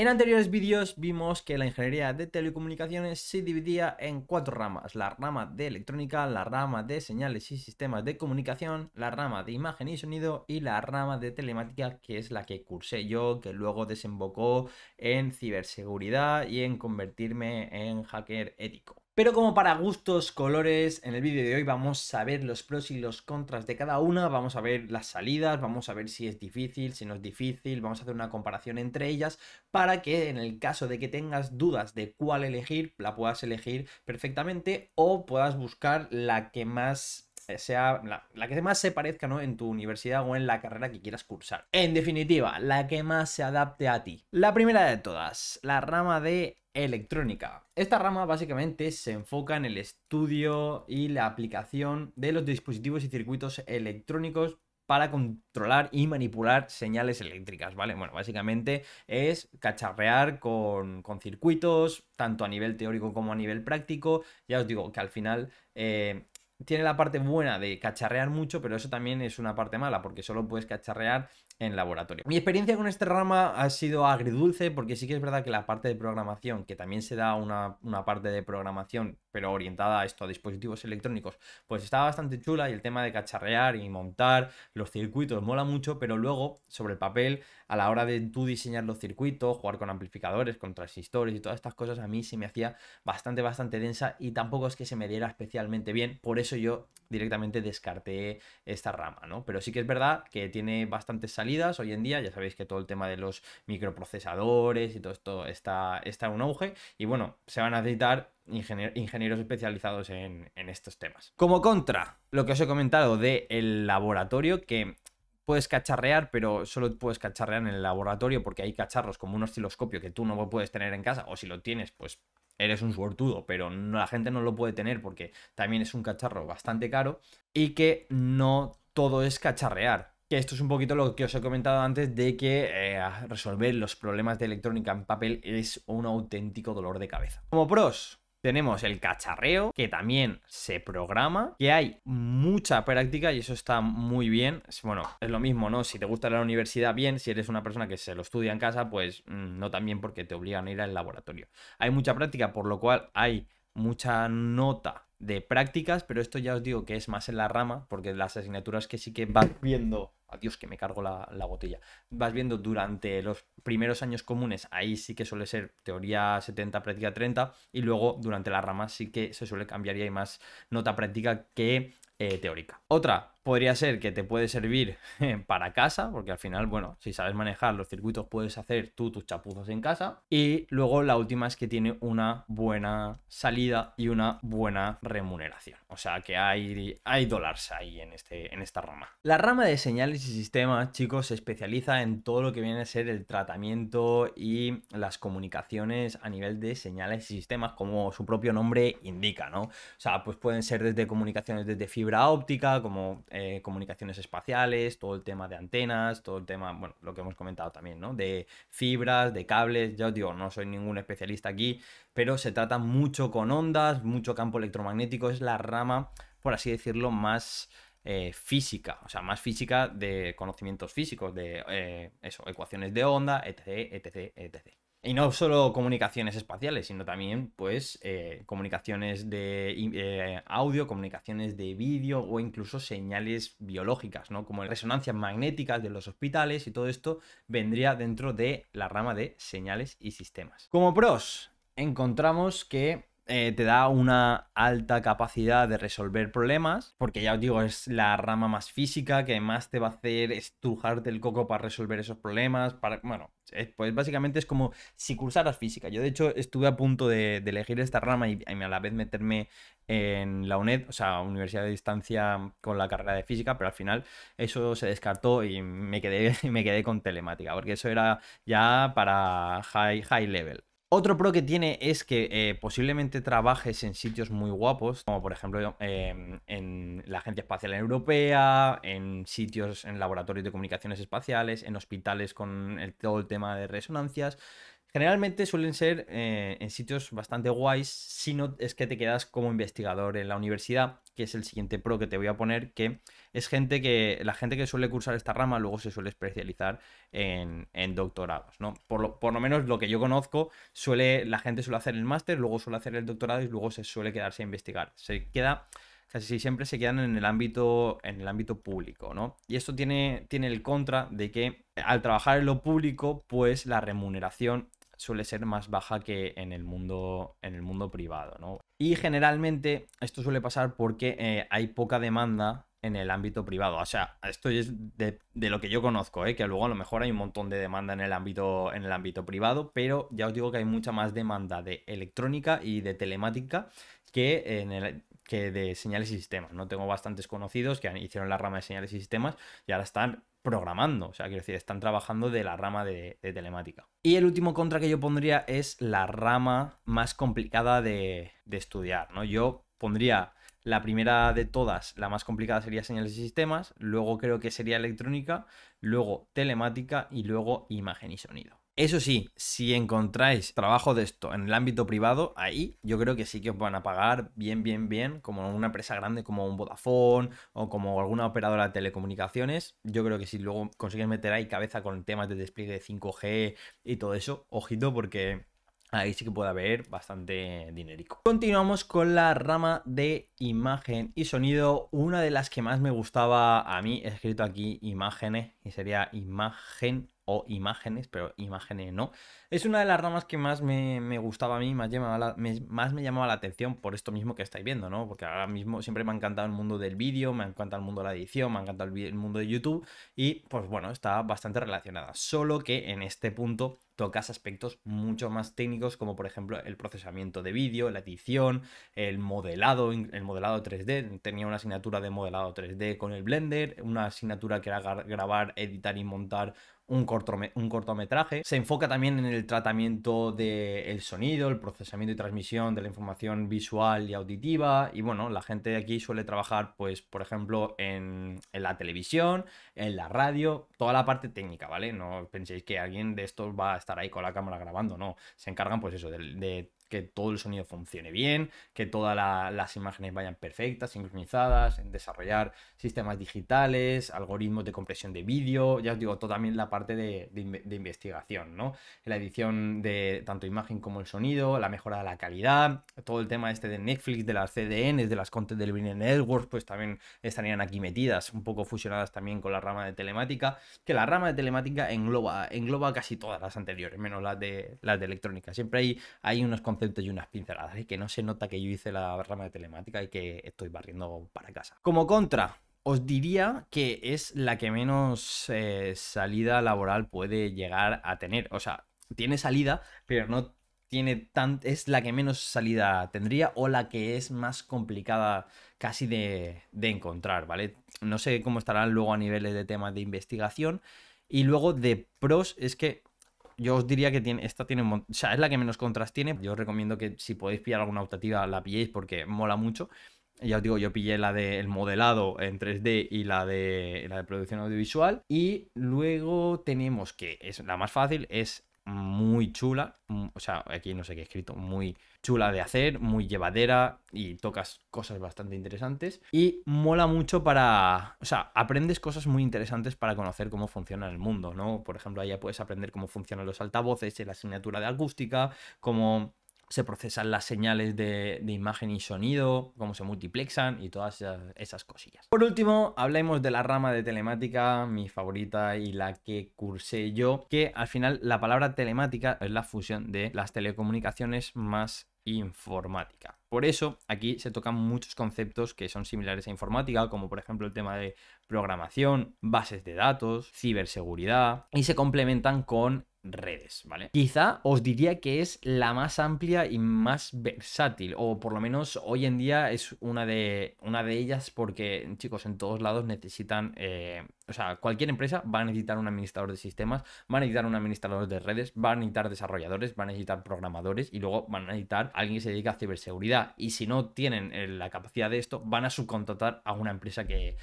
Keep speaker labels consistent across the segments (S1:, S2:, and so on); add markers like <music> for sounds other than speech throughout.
S1: En anteriores vídeos vimos que la ingeniería de telecomunicaciones se dividía en cuatro ramas, la rama de electrónica, la rama de señales y sistemas de comunicación, la rama de imagen y sonido y la rama de telemática que es la que cursé yo, que luego desembocó en ciberseguridad y en convertirme en hacker ético. Pero como para gustos, colores, en el vídeo de hoy vamos a ver los pros y los contras de cada una, vamos a ver las salidas, vamos a ver si es difícil, si no es difícil, vamos a hacer una comparación entre ellas para que en el caso de que tengas dudas de cuál elegir, la puedas elegir perfectamente o puedas buscar la que más eh, sea la, que más se parezca ¿no? en tu universidad o en la carrera que quieras cursar. En definitiva, la que más se adapte a ti. La primera de todas, la rama de electrónica. Esta rama básicamente se enfoca en el estudio y la aplicación de los dispositivos y circuitos electrónicos para controlar y manipular señales eléctricas, ¿vale? Bueno, básicamente es cacharrear con, con circuitos, tanto a nivel teórico como a nivel práctico. Ya os digo que al final eh, tiene la parte buena de cacharrear mucho, pero eso también es una parte mala, porque solo puedes cacharrear en laboratorio. Mi experiencia con esta rama ha sido agridulce porque sí que es verdad que la parte de programación, que también se da una, parte de programación, pero orientada a esto, a dispositivos electrónicos, pues estaba bastante chula y el tema de cacharrear y montar los circuitos mola mucho, pero luego sobre el papel, a la hora de tú diseñar los circuitos, jugar con amplificadores, con transistores y todas estas cosas, a mí se me hacía bastante, bastante densa y tampoco es que se me diera especialmente bien, por eso yo directamente descarté esta rama, ¿no? Pero sí que es verdad que tiene bastantes salidas Hoy en día ya sabéis que todo el tema de los microprocesadores y todo esto está, está en un auge. Y bueno, se van a necesitar ingenieros especializados en, estos temas. Como contra, lo que os he comentado del laboratorio, que puedes cacharrear, pero solo puedes cacharrear en el laboratorio porque hay cacharros como un osciloscopio que tú no puedes tener en casa, o si lo tienes, pues eres un suertudo, pero la gente no lo puede tener porque también es un cacharro bastante caro y que no todo es cacharrear que esto es un poquito lo que os he comentado antes de que eh, resolver los problemas de electrónica en papel es un auténtico dolor de cabeza. Como pros, tenemos el cacharreo, que también se programa, que hay mucha práctica y eso está muy bien. Bueno, es lo mismo, ¿no? Si te gusta la universidad, bien. Si eres una persona que se lo estudia en casa, pues mm, no también porque te obligan a ir al laboratorio. Hay mucha práctica, por lo cual hay mucha nota de prácticas, pero esto ya os digo que es más en la rama, porque las asignaturas que sí que vas viendo, adiós que me cargo la, botella, vas viendo durante los primeros años comunes, ahí sí que suele ser teoría 70, práctica 30, y luego durante la rama sí que se suele cambiar y hay más nota práctica que eh, teórica. Otra, podría ser que te puede servir <laughs> para casa, porque al final, bueno, si sabes manejar los circuitos, puedes hacer tú tus chapuzos en casa. Y luego la última es que tiene una buena salida y una buena remuneración. O sea que hay, hay dólares ahí en, este, en esta rama. La rama de señales y sistemas, chicos, se especializa en todo lo que viene a ser el tratamiento y las comunicaciones a nivel de señales y sistemas, como su propio nombre indica, ¿no? O sea, pues pueden ser desde comunicaciones desde fibra óptica, como eh, comunicaciones espaciales, todo el tema de antenas, todo el tema, bueno, lo que hemos comentado también, ¿no? De fibras, de cables, ya os digo, no soy ningún especialista aquí, pero se trata mucho con ondas, mucho campo electromagnético, es la rama, por así decirlo, más... Eh, física, o sea, más física de conocimientos físicos, de eh, eso, ecuaciones de onda, etc, etc, etc. Y no solo comunicaciones espaciales, sino también, pues, eh, comunicaciones de eh, audio, comunicaciones de vídeo o incluso señales biológicas, ¿no? Como resonancias magnéticas de los hospitales y todo esto vendría dentro de la rama de señales y sistemas. Como pros, encontramos que eh, te da una alta capacidad de resolver problemas, porque ya os digo, es la rama más física que más te va a hacer estujarte el coco para resolver esos problemas, para, bueno, pues básicamente es como si cursaras física. Yo de hecho estuve a punto de, elegir esta rama y, a la vez meterme en la UNED, o sea, Universidad de Distancia con la carrera de física, pero al final eso se descartó y me quedé, <laughs> me quedé con telemática, porque eso era ya para high, high level. Otro pro que tiene es que eh, posiblemente trabajes en sitios muy guapos, como por ejemplo em, en la Agencia Espacial Europea, en sitios, en laboratorios de comunicaciones espaciales, en hospitales con todo el tema de resonancias, Generalmente suelen ser eh, en sitios bastante guays, si no es que te quedas como investigador en la universidad, que es el siguiente pro que te voy a poner, que es gente que, la gente que suele cursar esta rama luego se suele especializar en, doctorados, ¿no? Por lo, por lo, menos lo que yo conozco, suele, la gente suele hacer el máster, luego suele hacer el doctorado y luego se suele quedarse a investigar. Se queda, casi siempre se quedan en el ámbito, en el ámbito público, ¿no? Y esto tiene, tiene el contra de que al trabajar en lo público, pues la remuneración suele ser más baja que en el mundo, en el mundo privado. ¿no? Y generalmente esto suele pasar porque eh, hay poca demanda en el ámbito privado. O sea, esto es de, lo que yo conozco, ¿eh? que luego a lo mejor hay un montón de demanda en el, ámbito, en el ámbito privado, pero ya os digo que hay mucha más demanda de electrónica y de telemática que en el que de señales y sistemas, ¿no? Tengo bastantes conocidos que hicieron la rama de señales y sistemas y ahora están programando, o sea, quiero decir, están trabajando de la rama de, telemática. Y el último contra que yo pondría es la rama más complicada de, de estudiar, ¿no? Yo pondría la primera de todas, la más complicada sería señales y sistemas, luego creo que sería electrónica, luego telemática y luego imagen y sonido. Eso sí, si encontráis trabajo de esto en el ámbito privado, ahí yo creo que sí que os van a pagar bien, bien, bien, como una empresa grande como un Vodafone o como alguna operadora de telecomunicaciones. Yo creo que si luego consigues meter ahí cabeza con temas de despliegue de 5G y todo eso, ojito porque ahí sí que puede haber bastante dinerico. Continuamos con la rama de imagen y sonido. Una de las que más me gustaba a mí, he escrito aquí imágenes y sería imagen o imágenes, pero imágenes no. Es una de las ramas que más me, gustaba a mí, más, llamaba me, más me llamaba la atención por esto mismo que estáis viendo, ¿no? Porque ahora mismo siempre me ha encantado el mundo del vídeo, me ha encantado el mundo de la edición, me ha encantado el, el mundo de YouTube y pues bueno, está bastante relacionada. Solo que en este punto tocas aspectos mucho más técnicos como por ejemplo el procesamiento de vídeo, la edición, el modelado, el modelado 3D, tenía una asignatura de modelado 3D con el Blender, una asignatura que era grabar, editar y montar un, cortometraje. Se enfoca también en el tratamiento del sonido, el procesamiento y transmisión de la información visual y auditiva. Y bueno, la gente de aquí suele trabajar, pues, por ejemplo, en, en la televisión, en la radio, toda la parte técnica, ¿vale? No penséis que alguien de estos va a estar ahí con la cámara grabando, no. Se encargan, pues, eso, de que todo el sonido funcione bien, que todas las imágenes vayan perfectas, sincronizadas, en desarrollar sistemas digitales, algoritmos de compresión de vídeo, ya os digo, todo también la parte de, investigación, ¿no? La edición de tanto imagen como el sonido, la mejora de la calidad, todo el tema este de Netflix, de las CDNs, de las Content Delivery Networks, pues también estarían aquí metidas, un poco fusionadas también con la rama de telemática, que la rama de telemática engloba, engloba casi todas las anteriores, menos las de, las de electrónica. Siempre hay, hay unos conceptos y unas pinceladas y que no se nota que yo hice la rama de telemática y que estoy barriendo para casa. Como contra, os diría que es la que menos eh, salida laboral puede llegar a tener. O sea, tiene salida, pero no tiene tan... es la que menos salida tendría o la que es más complicada casi de, de encontrar, ¿vale? No sé cómo estarán luego a niveles de temas de investigación. Y luego de pros es que yo os diría que tiene, esta tiene un montón, o sea, es la que menos contras tiene. Yo os recomiendo que si podéis pillar alguna optativa la pilléis porque mola mucho. Ya os digo, yo pillé la del modelado en 3D y la de la de producción audiovisual. Y luego tenemos que es la más fácil, es muy chula, mm, o sea, aquí no sé qué he escrito, muy chula de hacer, muy llevadera y tocas cosas bastante interesantes y mola mucho para, o sea, aprendes cosas muy interesantes para conocer cómo funciona el mundo, ¿no? Por ejemplo, ya puedes aprender cómo funcionan los altavoces, la asignatura de acústica, cómo se procesan las señales de, imagen y sonido, cómo se multiplexan y todas esas, esas, cosillas. Por último, hablemos de la rama de telemática, mi favorita y la que cursé yo, que al final la palabra telemática es la fusión de las telecomunicaciones más informática. Por eso aquí se tocan muchos conceptos que son similares a informática, como por ejemplo el tema de programación, bases de datos, ciberseguridad, y se complementan con redes, ¿vale? Quizá os diría que es la más amplia y más versátil, o por lo menos hoy en día es una de, una de ellas porque, chicos, en todos lados necesitan, eh, o sea, cualquier empresa va a necesitar un administrador de sistemas, va a necesitar un administrador de redes, va a necesitar desarrolladores, va a necesitar programadores y luego van a necesitar alguien que se dedica a ciberseguridad y si no tienen eh, la capacidad de esto, van a subcontratar a una empresa que,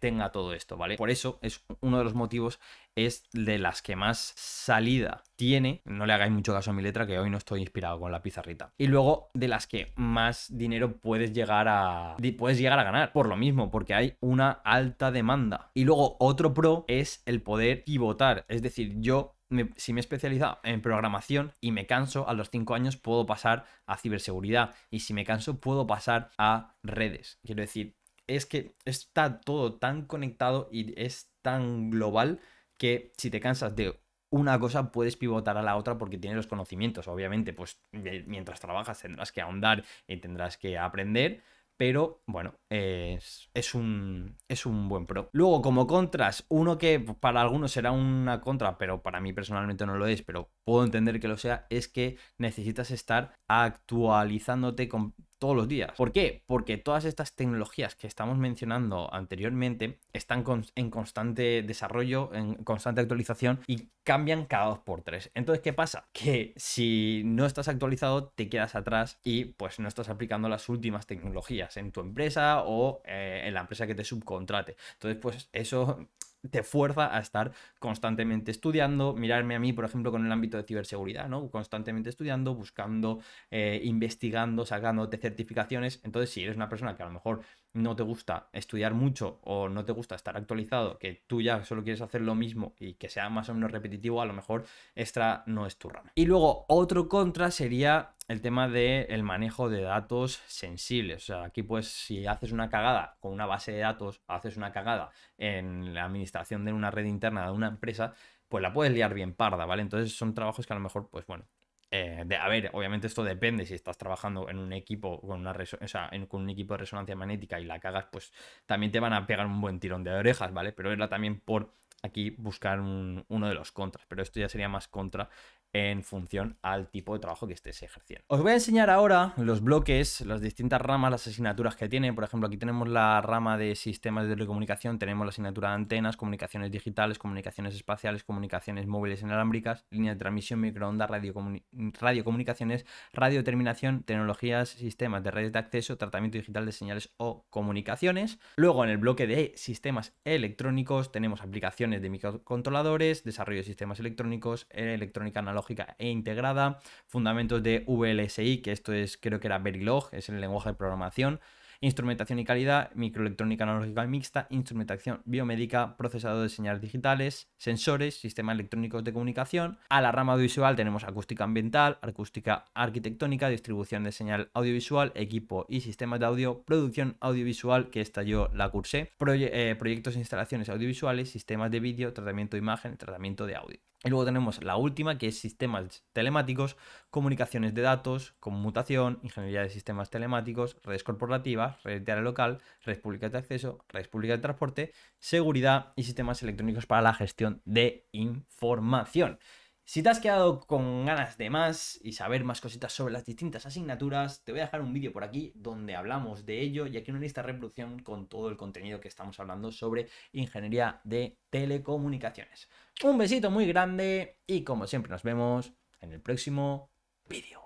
S1: tenga todo esto, ¿vale? Por eso es uno de los motivos, es de las que más salida tiene. No le hagáis mucho caso a mi letra, que hoy no estoy inspirado con la pizarrita. Y luego de las que más dinero puedes llegar a. puedes llegar a ganar. Por lo mismo, porque hay una alta demanda. Y luego otro pro es el poder pivotar. Es decir, yo si me he especializado en programación y me canso, a los 5 años puedo pasar a ciberseguridad y si me canso puedo pasar a redes. Quiero decir, es que está todo tan conectado y es tan global que si te cansas de una cosa puedes pivotar a la otra porque tienes los conocimientos. Obviamente, pues eh, mientras trabajas tendrás que ahondar y tendrás que aprender, pero bueno, es, un, es un buen pro. Luego, como contras, uno que para algunos será una contra, pero para mí personalmente no lo es, pero puedo entender que lo sea, es que necesitas estar actualizándote con, todos los días. ¿Por qué? Porque todas estas tecnologías que estamos mencionando anteriormente están en constante desarrollo, en constante actualización y cambian cada dos por tres. Entonces, ¿qué pasa? Que si no estás actualizado, te quedas atrás y pues no estás aplicando las últimas tecnologías en tu empresa o eh, en la empresa que te subcontrate. Entonces, pues eso te fuerza a estar constantemente estudiando, mirarme a mí, por ejemplo, con el ámbito de ciberseguridad, ¿no? Constantemente estudiando, buscando, eh, investigando, sacándote certificaciones. Entonces, si eres una persona que a lo mejor no te gusta estudiar mucho o no te gusta estar actualizado, que tú ya solo quieres hacer lo mismo y que sea más o menos repetitivo, a lo mejor extra no es tu rama. Y luego otro contra sería el tema del el manejo de datos sensibles. O sea, aquí pues si haces una cagada con una base de datos, haces una cagada en la administración de una red interna de una empresa, pues la puedes liar bien parda, ¿vale? Entonces son trabajos que a lo mejor, pues bueno, eh, de, a ver, obviamente esto depende si estás trabajando en un equipo con, una un equipo de resonancia magnética y la cagas, pues también te van a pegar un buen tirón de orejas, ¿vale? Pero era también por aquí buscar uno de los contras, pero esto ya sería más contra en función al tipo de trabajo que estés ejerciendo. Os voy a enseñar ahora los bloques, las distintas ramas, las asignaturas que tiene. Por ejemplo, aquí tenemos la rama de sistemas de telecomunicación, tenemos la asignatura de antenas, comunicaciones digitales, comunicaciones espaciales, comunicaciones móviles inalámbricas, línea de transmisión, microondas, radiocomunicaciones, radioterminación, tecnologías, sistemas de redes de acceso, tratamiento digital de señales o comunicaciones. Luego, en el bloque de sistemas electrónicos, tenemos aplicaciones de microcontroladores, desarrollo de sistemas electrónicos, electrónica analógica, e integrada, fundamentos de VLSI, que esto es, creo que era Verilog, es el lenguaje de programación, instrumentación y calidad, microelectrónica analógica mixta, instrumentación biomédica, procesado de señales digitales, sensores, sistemas electrónicos de comunicación. A la rama audiovisual tenemos acústica ambiental, acústica arquitectónica, distribución de señal audiovisual, equipo y sistemas de audio, producción audiovisual, que esta yo la cursé, eh, proyectos e instalaciones audiovisuales, sistemas de vídeo, tratamiento de imagen, tratamiento de audio. Y luego tenemos la última, que es sistemas telemáticos, comunicaciones de datos, conmutación, ingeniería de sistemas telemáticos, redes corporativas, red de área local, redes públicas de acceso, redes públicas de transporte, seguridad y sistemas electrónicos para la gestión de información. Si te has quedado con ganas de más y saber más cositas sobre las distintas asignaturas, te voy a dejar un vídeo por aquí donde hablamos de ello y aquí una lista de reproducción con todo el contenido que estamos hablando sobre ingeniería de telecomunicaciones. Un besito muy grande y como siempre nos vemos en el próximo vídeo.